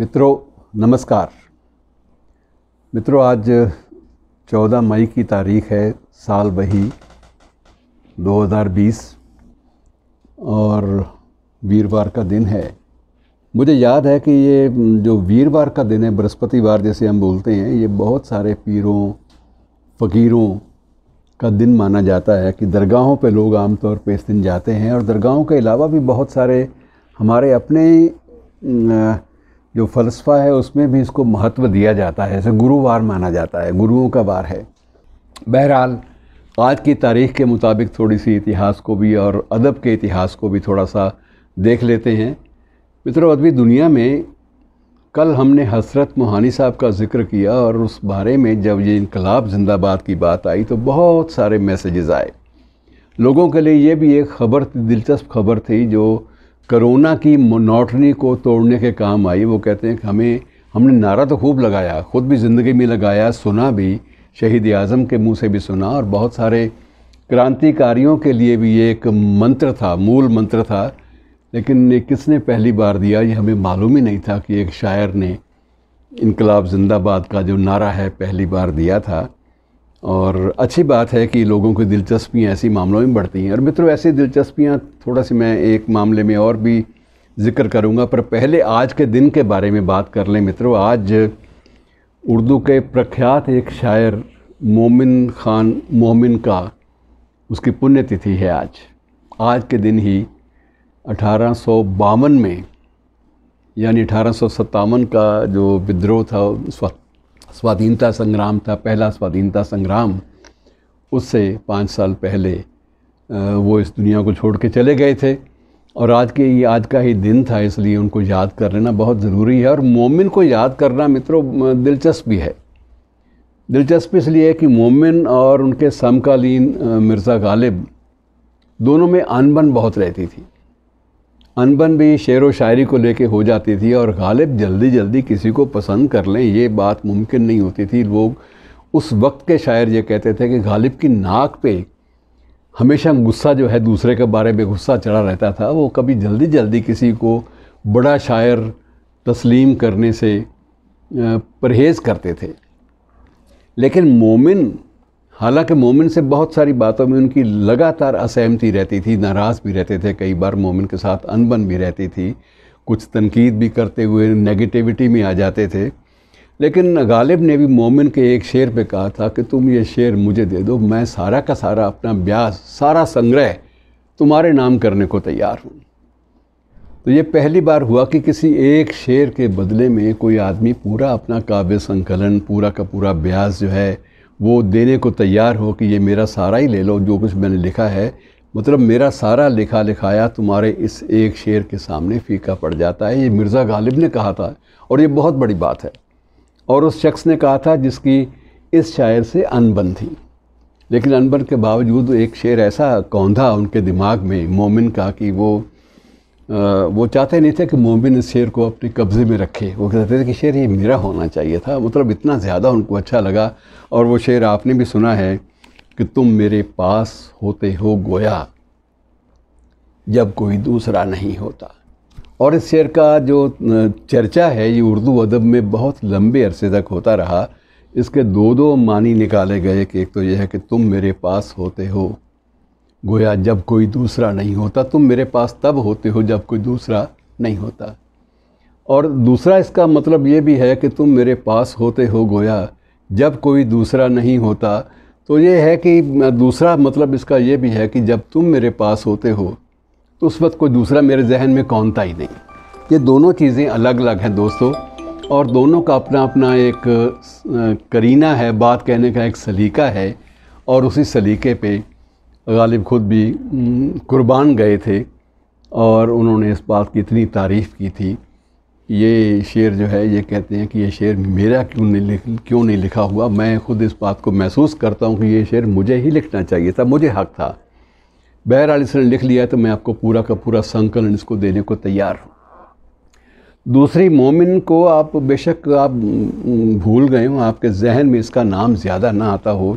मित्रों नमस्कार मित्रों आज 14 मई की तारीख है साल बही 2020 और वीरवार का दिन है मुझे याद है कि ये जो वीरवार का दिन है बृहस्पतिवार जैसे हम बोलते हैं ये बहुत सारे पीरों फ़कीरों का दिन माना जाता है कि दरगाहों पे लोग आमतौर पे इस दिन जाते हैं और दरगाहों के अलावा भी बहुत सारे हमारे अपने जो फ़लसफ़ा है उसमें भी इसको महत्व दिया जाता है जैसे गुरुवार माना जाता है गुरुओं का वार है बहरहाल आज की तारीख के मुताबिक थोड़ी सी इतिहास को भी और अदब के इतिहास को भी थोड़ा सा देख लेते हैं मित्रों अदबी दुनिया में कल हमने हसरत मोहानी साहब का जिक्र किया और उस बारे में जब ये इनकलाब जिंदाबाद की बात आई तो बहुत सारे मैसेजेस आए लोगों के लिए ये भी एक खबर दिलचस्प खबर थी जो करोना की मोनोटनी को तोड़ने के काम आई वो कहते हैं कि हमें हमने नारा तो खूब लगाया ख़ुद भी ज़िंदगी में लगाया सुना भी शहीद आज़म के मुंह से भी सुना और बहुत सारे क्रांतिकारियों के लिए भी ये एक मंत्र था मूल मंत्र था लेकिन किसने पहली बार दिया ये हमें मालूम ही नहीं था कि एक शायर ने इनकलाब जिंदाबाद का जो नारा है पहली बार दिया था और अच्छी बात है कि लोगों की दिलचस्पियाँ ऐसी मामलों में बढ़ती हैं और मित्रों ऐसी दिलचस्पियाँ थोड़ा सी मैं एक मामले में और भी जिक्र करूँगा पर पहले आज के दिन के बारे में बात कर लें मित्रों आज उर्दू के प्रख्यात एक शायर मोमिन खान मोमिन का उसकी पुण्यतिथि है आज आज के दिन ही अठारह में यानी अठारह का जो विद्रोह था उस वक्त स्वाधीनता संग्राम था पहला स्वाधीनता संग्राम उससे पाँच साल पहले वो इस दुनिया को छोड़ के चले गए थे और आज के ये आज का ही दिन था इसलिए उनको याद कर लेना बहुत ज़रूरी है और मोमिन को याद करना मित्रों दिलचस्प भी है दिलचस्प इसलिए है कि मोमिन और उनके समकालीन मिर्ज़ा गालिब दोनों में अनबन बहुत रहती थी अनबन भी शेर व शायरी को लेके हो जाती थी और गालिब जल्दी जल्दी किसी को पसंद कर लें ये बात मुमकिन नहीं होती थी लोग उस वक्त के शायर ये कहते थे कि गालिब की नाक पे हमेशा गुस्सा जो है दूसरे के बारे में गुस्सा चढ़ा रहता था वो कभी जल्दी जल्दी किसी को बड़ा शायर तस्लीम करने से परहेज़ करते थे लेकिन मोमिन हालांकि मोमिन से बहुत सारी बातों में उनकी लगातार असहमति रहती थी नाराज़ भी रहते थे कई बार मोमिन के साथ अनबन भी रहती थी कुछ तनकीद भी करते हुए नेगेटिविटी में आ जाते थे लेकिन गालिब ने भी मोमिन के एक शेर पे कहा था कि तुम ये शेर मुझे दे दो मैं सारा का सारा अपना ब्याज सारा संग्रह तुम्हारे नाम करने को तैयार हूँ तो ये पहली बार हुआ कि किसी एक शेर के बदले में कोई आदमी पूरा अपना काव्य संकलन पूरा का पूरा ब्याज जो है वो देने को तैयार हो कि ये मेरा सारा ही ले लो जो कुछ मैंने लिखा है मतलब मेरा सारा लिखा लिखाया तुम्हारे इस एक शेर के सामने फीका पड़ जाता है ये मिर्ज़ा गालिब ने कहा था और ये बहुत बड़ी बात है और उस शख्स ने कहा था जिसकी इस शायर से अनबन थी लेकिन अनबन के बावजूद एक शेर ऐसा कौंधा उनके दिमाग में मोमिन का कि वो वो चाहते नहीं थे कि मोमिन इस शेर को अपने कब्ज़े में रखे वो कहते थे कि शेर ये मेरा होना चाहिए था मतलब इतना ज़्यादा उनको अच्छा लगा और वो शेर आपने भी सुना है कि तुम मेरे पास होते हो गोया जब कोई दूसरा नहीं होता और इस शेर का जो चर्चा है ये उर्दू अदब में बहुत लंबे अरसे तक होता रहा इसके दो दो मानी निकाले गए कि एक तो यह है कि तुम मेरे पास होते हो गोया जब कोई दूसरा नहीं होता तुम मेरे पास तब होते हो जब कोई दूसरा नहीं होता और दूसरा इसका मतलब ये भी है कि तुम मेरे पास होते हो गोया जब कोई दूसरा नहीं होता तो ये है कि दूसरा मतलब इसका ये भी है कि जब तुम मेरे पास होते हो तो उस वक्त कोई दूसरा मेरे जहन में कौन था ही नहीं ये दोनों चीज़ें अलग अलग हैं दोस्तों और दोनों का अपना अपना एक करीना है बात कहने का एक सलीका है और उसी सलीके पे गालिब ख़ुद भी कुर्बान गए थे और उन्होंने इस बात की इतनी तारीफ़ की थी ये शेर जो है ये कहते हैं कि ये शेर मेरा क्यों नहीं लिख क्यों नहीं लिखा हुआ मैं ख़ुद इस बात को महसूस करता हूँ कि ये शेर मुझे ही लिखना चाहिए था मुझे हक़ था बहरहाल इसने लिख लिया तो मैं आपको पूरा का पूरा संकलन इसको देने को तैयार हूँ दूसरी मोमिन को आप बेशक आप भूल गए हो आपके जहन में इसका नाम ज़्यादा ना आता हो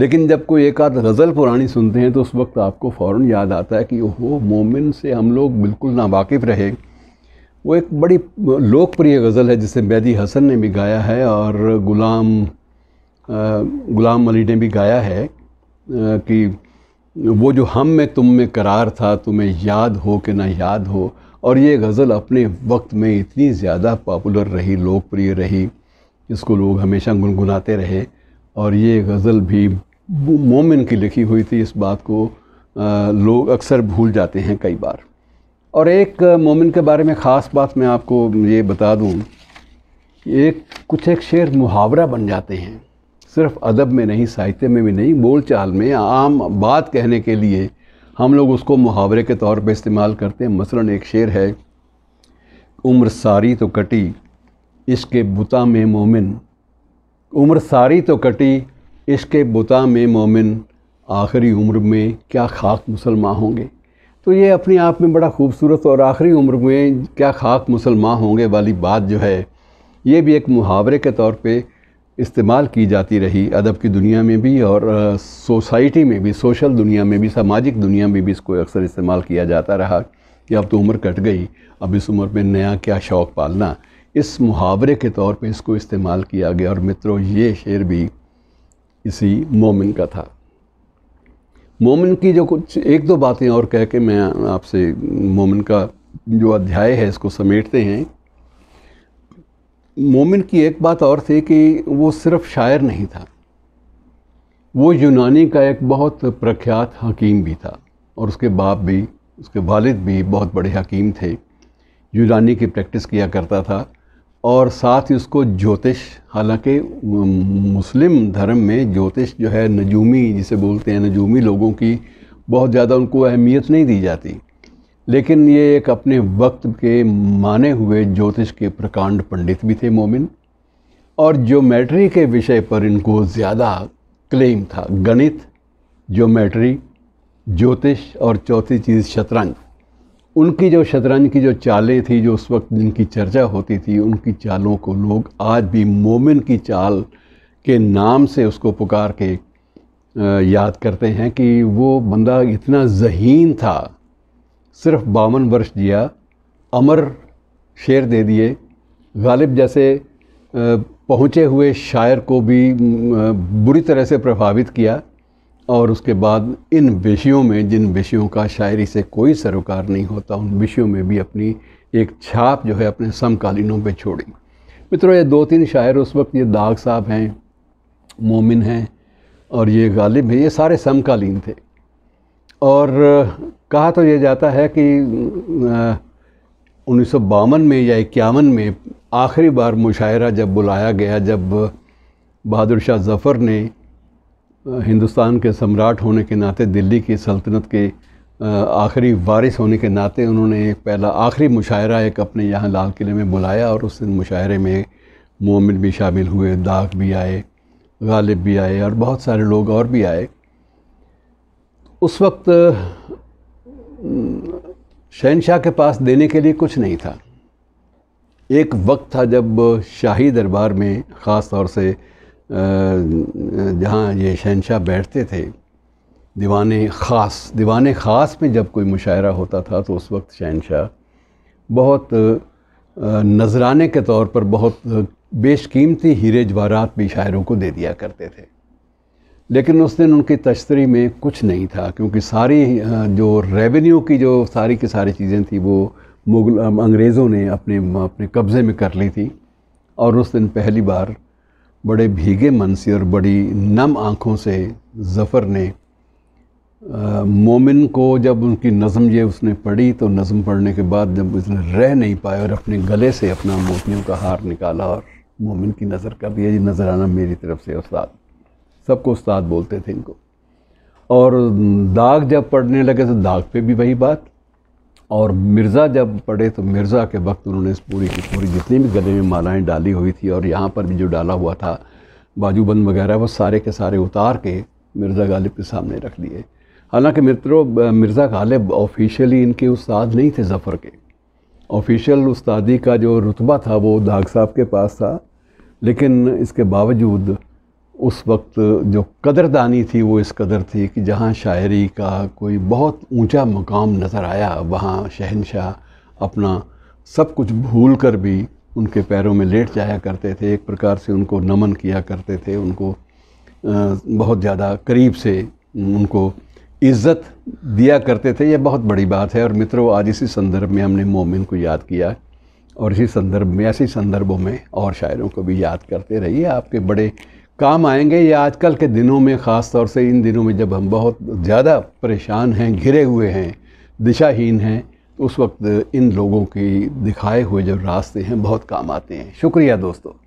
लेकिन जब कोई एक आध गज़ल पुरानी सुनते हैं तो उस वक्त आपको फ़ौर याद आता है कि वो मोमिन से हम लोग बिल्कुल नावाकिफ़ रहे वो एक बड़ी लोकप्रिय गज़ल है जिसे मैदी हसन ने भी गाया है और गुलाम गुलाम अली ने भी गाया है कि वो जो हम में तुम में करार था तुम्हें याद हो कि ना याद हो और ये गज़ल अपने वक्त में इतनी ज़्यादा पॉपुलर रही लोकप्रिय रही इसको लोग हमेशा गुनगुनाते रहे और ये गज़ल भी मोमिन की लिखी हुई थी इस बात को आ, लोग अक्सर भूल जाते हैं कई बार और एक मोमिन के बारे में ख़ास बात मैं आपको ये बता दूँ एक कुछ एक शेर मुहावरा बन जाते हैं सिर्फ अदब में नहीं साहित्य में भी नहीं बोलचाल में आम बात कहने के लिए हम लोग उसको मुहावरे के तौर पर इस्तेमाल करते हैं मसलन एक शेर है उम्र सारी तो कटी इश्क बुता में मोमिन उम्र सारी तो कटी इसके बुता में मोमिन आखिरी उम्र में क्या खाक मुसलमान होंगे तो ये अपने आप में बड़ा खूबसूरत और आखिरी उम्र में क्या खाक मुसलमान होंगे वाली बात जो है ये भी एक मुहावरे के तौर पे इस्तेमाल की जाती रही अदब की दुनिया में भी और सोसाइटी में भी सोशल दुनिया में भी सामाजिक दुनिया में भी इसको अक्सर इस्तेमाल किया जाता रहा कि अब तो उम्र कट गई अब इस उम्र में नया क्या शौक़ पालना इस मुहावरे के तौर पे इसको इस्तेमाल किया गया और मित्रों ये शेर भी इसी मोमिन का था मोमिन की जो कुछ एक दो बातें और कह के मैं आपसे मोमिन का जो अध्याय है इसको समेटते हैं मोमिन की एक बात और थी कि वो सिर्फ शायर नहीं था वो यूनानी का एक बहुत प्रख्यात हकीम भी था और उसके बाप भी उसके वालिद भी बहुत बड़े हकीम थे यूनानी की प्रैक्टिस किया करता था और साथ ही उसको ज्योतिष हालांकि मुस्लिम धर्म में ज्योतिष जो है नजूमी जिसे बोलते हैं नजूमी लोगों की बहुत ज़्यादा उनको अहमियत नहीं दी जाती लेकिन ये एक अपने वक्त के माने हुए ज्योतिष के प्रकांड पंडित भी थे मोमिन और ज्योमेट्री के विषय पर इनको ज़्यादा क्लेम था गणित ज्योमेट्री ज्योतिष और चौथी चीज़ शतरंज उनकी जो शतरंज की जो चालें थी जो उस वक्त जिनकी चर्चा होती थी उनकी चालों को लोग आज भी मोमिन की चाल के नाम से उसको पुकार के याद करते हैं कि वो बंदा इतना जहीन था सिर्फ बावन वर्ष जिया अमर शेर दे दिए गालिब जैसे पहुँचे हुए शायर को भी बुरी तरह से प्रभावित किया और उसके बाद इन विषयों में जिन विषयों का शायरी से कोई सरोकार नहीं होता उन विषयों में भी अपनी एक छाप जो है अपने समकालीनों पे छोड़ी मित्रों ये दो तीन शायर उस वक्त ये दाग साहब हैं मोमिन हैं और ये गालिब हैं ये सारे समकालीन थे और कहा तो ये जाता है कि उन्नीस में या इक्यावन में आखिरी बार मुशायरा जब बुलाया गया जब बहादुर शाह ज़फ़र ने हिंदुस्तान के सम्राट होने के नाते दिल्ली की सल्तनत के आखिरी वारिस होने के नाते उन्होंने एक पहला आखिरी मुशायरा एक अपने यहाँ लाल किले में बुलाया और उस दिन मुशायरे में मोमिन भी शामिल हुए दाग भी आए गालिब भी आए और बहुत सारे लोग और भी आए उस वक्त शहनशाह के पास देने के लिए कुछ नहीं था एक वक्त था जब शाही दरबार में ख़ास तौर से जहाँ ये शहनशाह बैठते थे दीवान ख़ास दीवान ख़ास में जब कोई मुशायरा होता था तो उस वक्त शहनशाह बहुत नजराने के तौर पर बहुत बेशकीमती हीरे जवारात भी शायरों को दे दिया करते थे लेकिन उस दिन उनकी तश्तरी में कुछ नहीं था क्योंकि सारी जो रेवेन्यू की जो सारी की सारी चीज़ें थी वो मुगल अंग्रेज़ों ने अपने अपने कब्ज़े में कर ली थी और उस दिन पहली बार बड़े भीगे मन से और बड़ी नम आँखों से ज़फ़र ने मोमिन को जब उनकी नज़म ये उसने पढ़ी तो नज़म पढ़ने के बाद जब उसने रह नहीं पाया और अपने गले से अपना मोतियों का हार निकाला और मोमिन की नज़र कर दिया जी आना मेरी तरफ से उस्ताद सबको उस्ताद बोलते थे इनको और दाग जब पढ़ने लगे तो दाग पे भी वही बात और मिर्ज़ा जब पढ़े तो मिर्ज़ा के वक्त उन्होंने इस पूरी की पूरी जितनी भी गले में मालाएँ डाली हुई थी और यहाँ पर भी जो डाला हुआ था बाजूबंद वगैरह वो सारे के सारे उतार के मिर्ज़ा गालिब के सामने रख दिए हालांकि मित्रों मिर्ज़ा गालिब ऑफिशियली इनके उस्ताद नहीं थे ज़फ़र के ऑफिशियल उस्तादी का जो रुतबा था वो दाग साहब के पास था लेकिन इसके बावजूद उस वक्त जो कदरदानी थी वो इस कदर थी कि जहाँ शायरी का कोई बहुत ऊंचा मकाम नज़र आया वहाँ शहनशाह अपना सब कुछ भूल कर भी उनके पैरों में लेट जाया करते थे एक प्रकार से उनको नमन किया करते थे उनको बहुत ज़्यादा करीब से उनको इज़्ज़त दिया करते थे यह बहुत बड़ी बात है और मित्रों आज इसी संदर्भ में हमने मोमिन को याद किया और इसी संदर्भ में ऐसे संदर्भों में और शायरों को भी याद करते रहिए आपके बड़े काम आएंगे या आजकल के दिनों में ख़ास तौर से इन दिनों में जब हम बहुत ज़्यादा परेशान हैं घिरे हुए हैं दिशाहीन हैं उस वक्त इन लोगों की दिखाए हुए जो रास्ते हैं बहुत काम आते हैं शुक्रिया दोस्तों